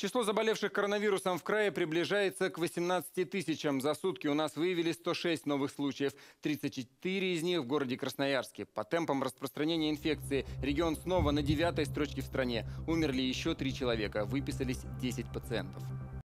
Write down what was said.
Число заболевших коронавирусом в крае приближается к 18 тысячам. За сутки у нас выявили 106 новых случаев, 34 из них в городе Красноярске. По темпам распространения инфекции регион снова на девятой строчке в стране. Умерли еще три человека, выписались 10 пациентов.